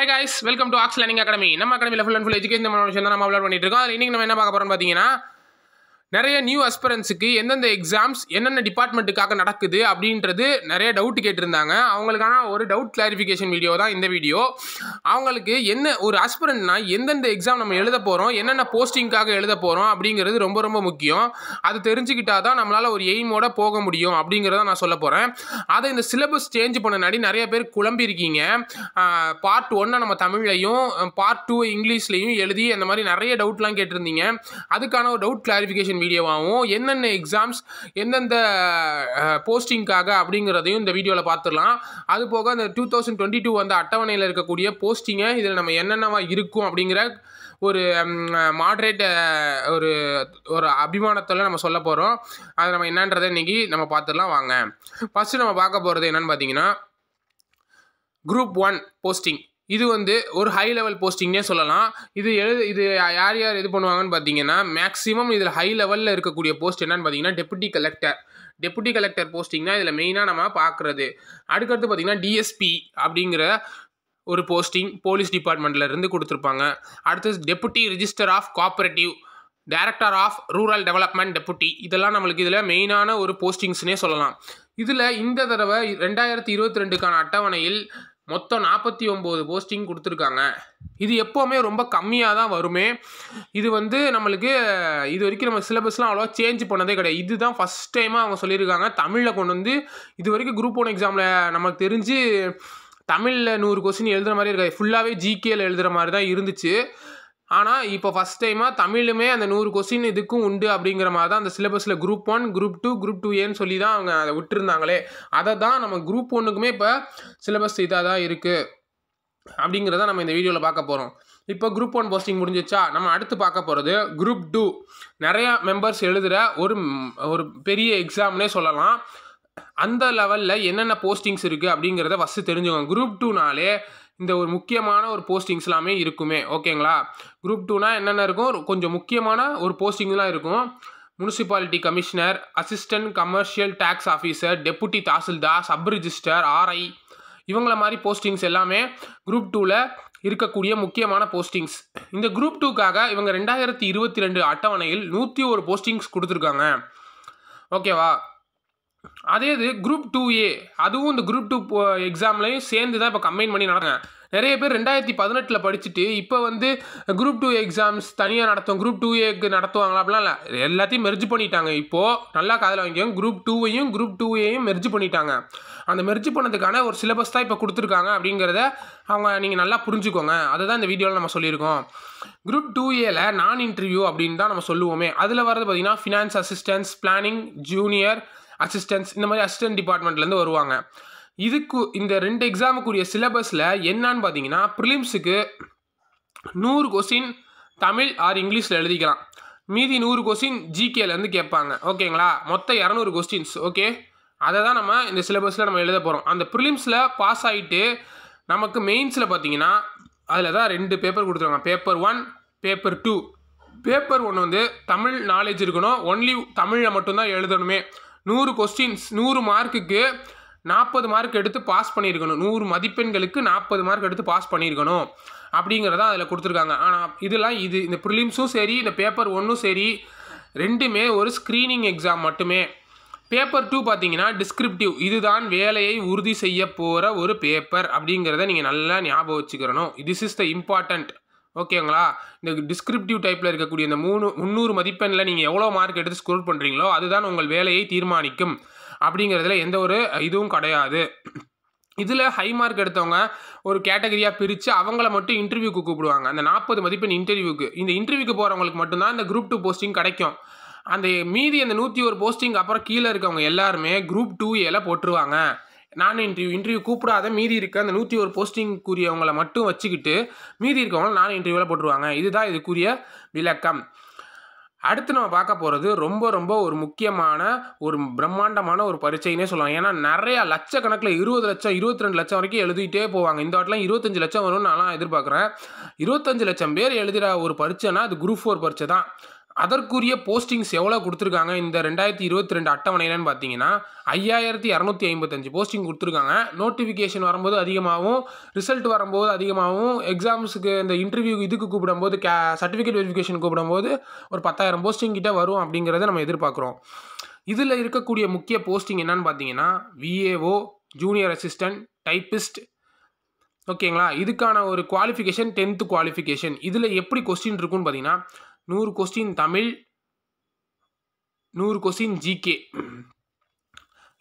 high guys welcome to Ax learning academy நம்ம academy full and full education விஷயம் தான் நம்ம அப்லோட் பண்ணிட்டு இருக்கோம் இன்னைக்கு நம்ம என்ன பார்க்க போறோம்னு பார்த்தீங்கன்னா நிறைய நியூ அஸ்பரன்ஸுக்கு எந்தெந்த எக்ஸாம்ஸ் என்னென்ன டிபார்ட்மெண்ட்டுக்காக நடக்குது அப்படின்றது நிறைய டவுட் கேட்டிருந்தாங்க அவங்களுக்கான ஒரு டவுட் கிளாரிஃபிகேஷன் வீடியோ தான் இந்த வீடியோ அவங்களுக்கு என்ன ஒரு அஸ்பரண்ட்னா எந்தெந்த எக்ஸாம் நம்ம எழுத போகிறோம் என்னென்ன போஸ்டிங்காக எழுத போகிறோம் அப்படிங்கிறது ரொம்ப ரொம்ப முக்கியம் அது தெரிஞ்சுக்கிட்டா தான் நம்மளால் ஒரு எய்மோட போக முடியும் அப்படிங்கிறத நான் சொல்ல போகிறேன் அதை இந்த சிலபஸ் சேஞ்ச் பண்ணனாடி நிறைய பேர் குழம்பியிருக்கீங்க பார்ட் ஒன்னை நம்ம தமிழ்லையும் பார்ட் டூ இங்கிலீஷ்லையும் எழுதி அந்த மாதிரி நிறைய டவுட்லாம் கேட்டிருந்தீங்க அதுக்கான ஒரு டவுட் கிளாரிஃபிகேஷன் நோட்டிஃபிகேஷன் வீடியோவாகவும் என்னென்ன எக்ஸாம்ஸ் எந்தெந்த போஸ்டிங்காக அப்படிங்கிறதையும் இந்த வீடியோவில் பார்த்துடலாம் அது போக அந்த டூ தௌசண்ட் டுவெண்ட்டி டூ வந்து அட்டவணையில் இருக்கக்கூடிய போஸ்டிங்கை இதில் நம்ம என்னென்னவா இருக்கும் அப்படிங்கிற ஒரு மாட்ரேட் ஒரு ஒரு அபிமானத்தில் நம்ம சொல்ல போகிறோம் அது நம்ம என்னன்றதை இன்றைக்கி நம்ம பார்த்துடலாம் வாங்க ஃபஸ்ட்டு நம்ம பார்க்க போகிறது என்னென்னு பார்த்தீங்கன்னா குரூப் ஒன் போஸ்டிங் இது வந்து ஒரு ஹை லெவல் போஸ்டிங்னே சொல்லலாம் இது எழுது இது யார் யார் இது பண்ணுவாங்கன்னு பார்த்தீங்கன்னா மேக்ஸிமம் இதில் ஹை லெவலில் இருக்கக்கூடிய போஸ்ட் என்னன்னு பார்த்தீங்கன்னா டெப்புட்டி கலெக்டர் டெப்புட்டி கலெக்டர் தான் இதில் மெயினாக நம்ம பார்க்குறது அடுக்கடுத்து பார்த்தீங்கன்னா டிஎஸ்பி அப்படிங்கிற ஒரு போஸ்டிங் போலீஸ் இருந்து கொடுத்துருப்பாங்க அடுத்தது deputy register of cooperative director of rural development deputy இதெல்லாம் நம்மளுக்கு இதில் மெயினான ஒரு போஸ்டிங்ஸ்னே சொல்லலாம் இதில் இந்த தடவை ரெண்டாயிரத்தி இருபத்தி ரெண்டுக்கான அட்டவணையில் மொத்தம் நாற்பத்தி ஒம்பது போஸ்டிங் கொடுத்துருக்காங்க இது எப்போவுமே ரொம்ப கம்மியாக தான் வருமே இது வந்து நம்மளுக்கு இது வரைக்கும் நம்ம சிலபஸ்லாம் அவ்வளோவா சேஞ்ச் பண்ணதே கிடையாது இதுதான் ஃபஸ்ட் டைமாக அவங்க சொல்லியிருக்காங்க தமிழில் கொண்டு வந்து இது வரைக்கும் குரூப் ஒன் எக்ஸாமில் நமக்கு தெரிஞ்சு தமிழில் நூறு கொஸ்டின் எழுதுகிற மாதிரி இருக்காது ஃபுல்லாகவே ஜிகேயில் எழுதுகிற மாதிரி தான் இருந்துச்சு ஆனால் இப்போ ஃபஸ்ட் டைமாக தமிழுமே அந்த நூறு கொஸ்டின் இதுக்கும் உண்டு அப்படிங்கிற மாதிரி தான் அந்த சிலபஸில் group one group two group two ஏன்னு சொல்லி தான் அவங்க அதை விட்டுருந்தாங்களே அதை தான் நம்ம குரூப் ஒன்றுக்குமே இப்போ சிலபஸ் இதாக தான் இருக்குது அப்படிங்கிறத நம்ம இந்த வீடியோவில் பார்க்க போகிறோம் இப்போ குரூப் ஒன் போஸ்டிங் முடிஞ்சிச்சா நம்ம அடுத்து பார்க்க போகிறது குரூப் டூ நிறையா மெம்பர்ஸ் எழுதுகிற ஒரு ஒரு பெரிய எக்ஸாம்னே சொல்லலாம் அந்த லெவலில் என்னென்ன போஸ்டிங்ஸ் இருக்குது அப்படிங்கிறத ஃபஸ்ட்டு தெரிஞ்சுக்கோங்க குரூப் டூனாலே இந்த ஒரு முக்கியமான ஒரு போஸ்டிங்ஸ் எல்லாமே இருக்குமே ஓகேங்களா குரூப் டூனா என்னென்ன இருக்கும் கொஞ்சம் முக்கியமான ஒரு போஸ்டிங்லாம் இருக்கும் municipality commissioner assistant commercial tax officer deputy tahsildar sub register RI இவங்கள மாதிரி போஸ்டிங்ஸ் எல்லாமே குரூப் டூவில் இருக்கக்கூடிய முக்கியமான போஸ்டிங்ஸ் இந்த குரூப் டூக்காக இவங்க ரெண்டாயிரத்தி இருபத்தி ரெண்டு அட்டவணையில் நூற்றி ஒரு போஸ்டிங்ஸ் கொடுத்துருக்காங்க ஓகேவா அதே இது குரூப் டூ ஏ அதுவும் இந்த குரூப் டூ எக்ஸாம்லையும் சேர்ந்து தான் இப்போ கம்பைன் பண்ணி நடக்கிறேன் நிறைய பேர் ரெண்டாயிரத்தி பதினெட்டில் படிச்சுட்டு இப்போ வந்து குரூப் டூ எக்ஸாம்ஸ் தனியாக நடத்தும் குரூப் டூ ஏக்கு நடத்துவாங்களா அப்படிலாம் இல்லை எல்லாத்தையும் மெர்ஜ் பண்ணிட்டாங்க இப்போது நல்லா காதல் வாங்கிக்கோங்க குரூப் டூவையும் குரூப் டூவையும் மெர்ஜ் பண்ணிட்டாங்க அந்த மெர்ஜ் பண்ணதுக்கான ஒரு சிலபஸ் தான் இப்போ கொடுத்துருக்காங்க அப்படிங்கிறத அவங்க நீங்கள் நல்லா புரிஞ்சுக்கோங்க அதுதான் இந்த வீடியோவில் நம்ம சொல்லியிருக்கோம் குரூப் டூ ஏல நான் இன்டர்வியூ அப்படின்னு தான் நம்ம சொல்லுவோமே அதில் வர்றது பார்த்திங்கன்னா finance assistance planning junior assistance இந்த மாதிரி அசிஸ்டன்ட் டிபார்ட்மெண்ட்லேருந்து வருவாங்க இதுக்கு இந்த ரெண்டு எக்ஸாமுக்குரிய சிலபஸில் என்னான்னு பார்த்தீங்கன்னா ப்ரிலிம்ஸுக்கு நூறு கொஸ்டின் தமிழ் ஆர் இங்கிலீஷில் எழுதிக்கலாம் மீதி நூறு கொஸ்டின் ஜிகேலேருந்து கேட்பாங்க ஓகேங்களா மொத்தம் இரநூறு கொஸ்டின்ஸ் ஓகே அதை தான் நம்ம இந்த சிலபஸில் நம்ம எழுத போகிறோம் அந்த ப்ரிலிம்ஸில் பாஸ் ஆகிட்டு நமக்கு மெயின்ஸில் பார்த்தீங்கன்னா அதில் தான் ரெண்டு பேப்பர் கொடுத்துருவாங்க paper one paper two paper ஒன்று வந்து தமிழ் நாலேஜ் இருக்கணும் ஒன்லி தமிழில் மட்டும்தான் எழுதணுமே நூறு கொஸ்டின்ஸ் நூறு மார்க்குக்கு நாற்பது மார்க் எடுத்து பாஸ் பண்ணியிருக்கணும் நூறு மதிப்பெண்களுக்கு நாற்பது மார்க் எடுத்து பாஸ் பண்ணியிருக்கணும் அப்படிங்கிறத அதில் கொடுத்துருக்காங்க ஆனால் இதெல்லாம் இது இந்த ப்ரிலிம்ஸும் சரி இந்த பேப்பர் ஒன்றும் சரி ரெண்டுமே ஒரு ஸ்க்ரீனிங் எக்ஸாம் மட்டுமே பேப்பர் டூ பார்த்தீங்கன்னா டிஸ்கிரிப்டிவ் இதுதான் வேலையை உறுதி செய்ய போகிற ஒரு பேப்பர் அப்படிங்கிறத நீங்கள் நல்லா ஞாபகம் வச்சுக்கிறணும் திஸ் இஸ் த இம்பார்ட்டண்ட் ஓகேங்களா இந்த டிஸ்கிரிப்டிவ் டைப்பில் இருக்கக்கூடிய இந்த மூணு முந்நூறு மதிப்பெண்ணில் நீங்கள் எவ்வளோ மார்க் எடுத்து ஸ்கோர் பண்ணுறீங்களோ அதுதான் உங்கள் வேலையை தீர்மானிக்கும் அப்படிங்கிறதுல எந்த ஒரு இதுவும் கிடையாது இதில் ஹை மார்க் எடுத்தவங்க ஒரு கேட்டகரியாக பிரித்து அவங்கள மட்டும் இன்டர்வியூக்கு கூப்பிடுவாங்க அந்த நாற்பது மதிப்பெண் இன்டர்வியூக்கு இந்த இன்டர்வியூக்கு போகிறவங்களுக்கு மட்டும்தான் இந்த குரூப் டூ போஸ்டிங் கிடைக்கும் அந்த மீதி அந்த நூற்றி ஒரு போஸ்டிங் அப்புறம் கீழே இருக்கவங்க எல்லாருமே குரூப் டூ ஏல போட்டுருவாங்க நான் இன்டர்வியூ இன்டர்வியூ கூப்பிடாத மீதி இருக்க அந்த நூற்றி ஒரு போஸ்டிங்குரியவங்களை மட்டும் வச்சுக்கிட்டு மீதி இருக்கவங்களை நான் இன்டர்வியூவில் போட்டுருவாங்க இதுதான் இதுக்குரிய விளக்கம் அடுத்து நம்ம பார்க்க போகிறது ரொம்ப ரொம்ப ஒரு முக்கியமான ஒரு பிரம்மாண்டமான ஒரு பரீட்சைன்னே சொல்லுவாங்க ஏன்னா நிறையா லட்சக்கணக்கில் இருபது லட்சம் இருபத்தி ரெண்டு லட்சம் வரைக்கும் எழுதிட்டே போவாங்க இந்த வாட்டிலாம் இருபத்தஞ்சி லட்சம் வரும்னு நான்லாம் எதிர்பார்க்குறேன் இருபத்தஞ்சு லட்சம் பேர் எழுதுகிற ஒரு பரீட்சைனா அது குரூப் ஃபோர் பரீட்சை தான் அதற்குரிய போஸ்டிங்ஸ் எவ்வளோ கொடுத்துருக்காங்க இந்த ரெண்டாயிரத்தி இருபத்தி ரெண்டு அட்டவணையிலன்னு பார்த்தீங்கன்னா ஐயாயிரத்தி இரநூத்தி ஐம்பத்தஞ்சு போஸ்டிங் கொடுத்துருக்காங்க நோட்டிஃபிகேஷன் வரும்போது அதிகமாகவும் ரிசல்ட் வரும்போது அதிகமாகவும் எக்ஸாம்ஸுக்கு இந்த இன்டர்வியூ இதுக்கு கூப்பிடும்போது கே சர்டிஃபிகேட் வெரிஃபிகேஷன் கூப்பிடும்போது ஒரு பத்தாயிரம் போஸ்டிங் கிட்ட வரும் அப்படிங்கிறத நம்ம எதிர்பார்க்குறோம் இதில் இருக்கக்கூடிய முக்கிய போஸ்டிங் என்னன்னு பார்த்தீங்கன்னா விஏஓ ஜூனியர் அசிஸ்டன்ட் டைப்பிஸ்ட் ஓகேங்களா இதுக்கான ஒரு குவாலிஃபிகேஷன் டென்த்து குவாலிஃபிகேஷன் இதில் எப்படி கொஸ்டின் இருக்குன்னு பார்த்தீங்கன்னா நூறு கொஸ்டின் தமிழ் நூறு கொஸ்டின் ஜிகே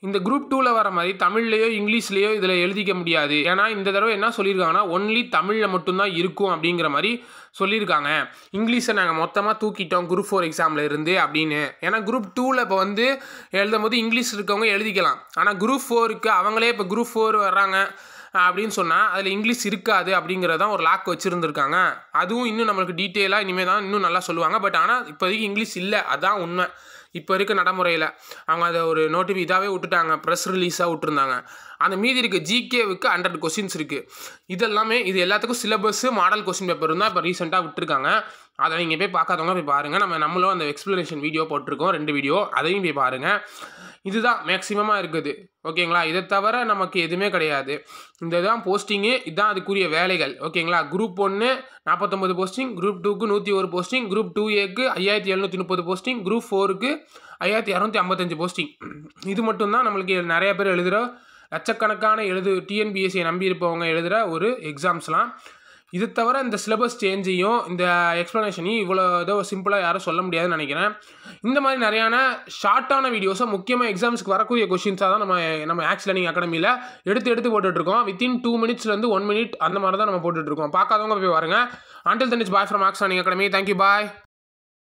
இந்த குரூப் டூவில் வர மாதிரி தமிழ்லேயோ இங்கிலீஷ்லேயோ இதில் எழுதிக்க முடியாது ஏன்னா இந்த தடவை என்ன சொல்லியிருக்காங்கன்னா ஒன்லி தமிழில் மட்டும்தான் இருக்கும் அப்படிங்கிற மாதிரி சொல்லியிருக்காங்க இங்கிலீஷை நாங்கள் மொத்தமாக தூக்கிட்டோம் குரூப் ஃபோர் எக்ஸாமில் இருந்து அப்படின்னு ஏன்னா குரூப் டூவில் இப்போ வந்து எழுதும் போது இங்கிலீஷ் இருக்கவங்க எழுதிக்கலாம் ஆனால் குரூப் ஃபோருக்கு அவங்களே இப்போ குரூப் ஃபோர் வர்றாங்க அப்படின்னு சொன்னால் அதில் இங்கிலீஷ் இருக்காது அப்படிங்கிறதான் ஒரு லாக் வச்சுருந்துருக்காங்க அதுவும் இன்னும் நம்மளுக்கு டீட்டெயிலாக இனிமேல் தான் இன்னும் நல்லா சொல்லுவாங்க பட் ஆனால் இப்போதைக்கு இங்கிலீஷ் இல்லை அதான் உண்மை இப்போ இருக்க நடைமுறையில் அவங்க அதை ஒரு நோட்டிஃபி இதாகவே விட்டுட்டாங்க ப்ரெஸ் ரிலீஸாக விட்டுருந்தாங்க அந்த மீதி இருக்க ஜிகேவுக்கு ஹண்ட்ரட் கொஸ்டின்ஸ் இருக்குது இதெல்லாமே இது எல்லாத்துக்கும் சிலபஸ் மாடல் கொஸ்டின் பேப்பர் இருந்தால் இப்போ ரீசெண்டாக விட்டுருக்காங்க அதை நீங்கள் போய் பார்க்காதவங்க போய் பாருங்கள் நம்ம நம்மளும் அந்த எக்ஸ்ப்ளனேஷன் வீடியோ போட்டிருக்கோம் ரெண்டு வீடியோ அதையும் போய் பாருங்கள் இதுதான் மேக்ஸிமமாக இருக்குது ஓகேங்களா இதை தவிர நமக்கு எதுவுமே கிடையாது இந்த தான் போஸ்டிங்கு இதுதான் அதுக்குரிய வேலைகள் ஓகேங்களா குரூப் ஒன்று நாற்பத்தொம்பது போஸ்டிங் குரூப் டூக்கு நூற்றி ஒரு போஸ்டிங் குரூப் டூ ஏக்கு ஐயாயிரத்தி எழுநூற்றி முப்பது போஸ்டிங் குரூப் ஃபோருக்கு ஐயாயிரத்தி இரநூத்தி ஐம்பத்தஞ்சு போஸ்டிங் இது மட்டும்தான் நம்மளுக்கு நிறைய பேர் எழுதுகிற லட்சக்கணக்கான எழுது டிஎன்பிஎஸ்சியை நம்பி இருப்பவங்க எழுதுகிற ஒரு எக்ஸாம்ஸ்லாம் இது தவிர இந்த சிலபஸ் சேஞ்சையும் இந்த எக்ஸ்ப்ளனேஷனையும் இவ்வளோ ஏதோ சிம்பிளாக யாரும் சொல்ல முடியாதுன்னு நினைக்கிறேன் இந்த மாதிரி நிறையான ஷார்ட்டான வீடியோஸை முக்கியமாக எக்ஸாம்ஸ்க்கு வரக்கூடிய கொஷின்ஸாக தான் நம்ம நம்ம ஆக்ஸ் லேர்னிங் அகாடமியில் எடுத்து எடுத்து போட்டுட்ருக்கோம் வித்தின் டூ மினிட்ஸ்லேருந்து ஒன் மினிட் அந்த மாதிரி தான் நம்ம போட்டுட்ருக்கோம் பார்க்காதவங்க போய் வாருங்க அண்டில் தனிச் bye from Ax learning academy thank you bye